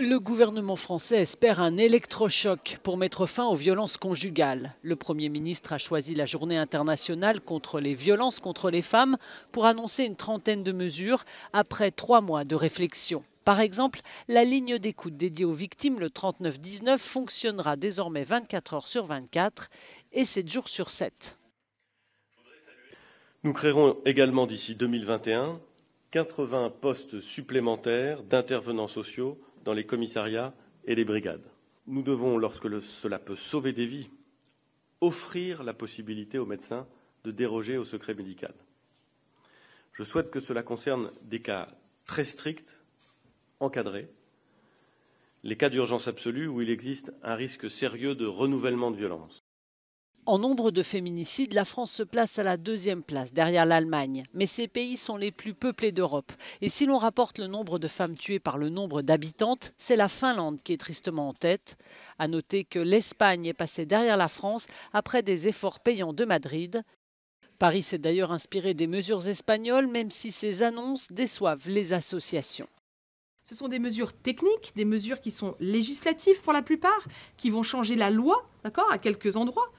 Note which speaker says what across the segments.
Speaker 1: Le gouvernement français espère un électrochoc pour mettre fin aux violences conjugales. Le Premier ministre a choisi la journée internationale contre les violences contre les femmes pour annoncer une trentaine de mesures après trois mois de réflexion. Par exemple, la ligne d'écoute dédiée aux victimes le 39-19, fonctionnera désormais 24 heures sur 24 et 7 jours sur 7.
Speaker 2: Nous créerons également d'ici 2021 80 postes supplémentaires d'intervenants sociaux dans les commissariats et les brigades. Nous devons, lorsque cela peut sauver des vies, offrir la possibilité aux médecins de déroger au secret médical. Je souhaite que cela concerne des cas très stricts, encadrés, les cas d'urgence absolue où il existe un risque sérieux de renouvellement de violence.
Speaker 1: En nombre de féminicides, la France se place à la deuxième place, derrière l'Allemagne. Mais ces pays sont les plus peuplés d'Europe. Et si l'on rapporte le nombre de femmes tuées par le nombre d'habitantes, c'est la Finlande qui est tristement en tête. À noter que l'Espagne est passée derrière la France après des efforts payants de Madrid. Paris s'est d'ailleurs inspiré des mesures espagnoles, même si ces annonces déçoivent les associations.
Speaker 3: Ce sont des mesures techniques, des mesures qui sont législatives pour la plupart, qui vont changer la loi, d'accord, à quelques endroits,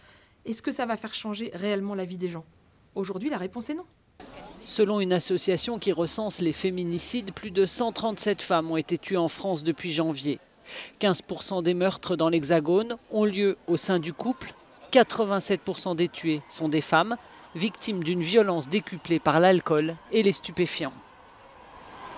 Speaker 3: est-ce que ça va faire changer réellement la vie des gens Aujourd'hui, la réponse est non.
Speaker 1: Selon une association qui recense les féminicides, plus de 137 femmes ont été tuées en France depuis janvier. 15% des meurtres dans l'Hexagone ont lieu au sein du couple. 87% des tués sont des femmes, victimes d'une violence décuplée par l'alcool et les stupéfiants.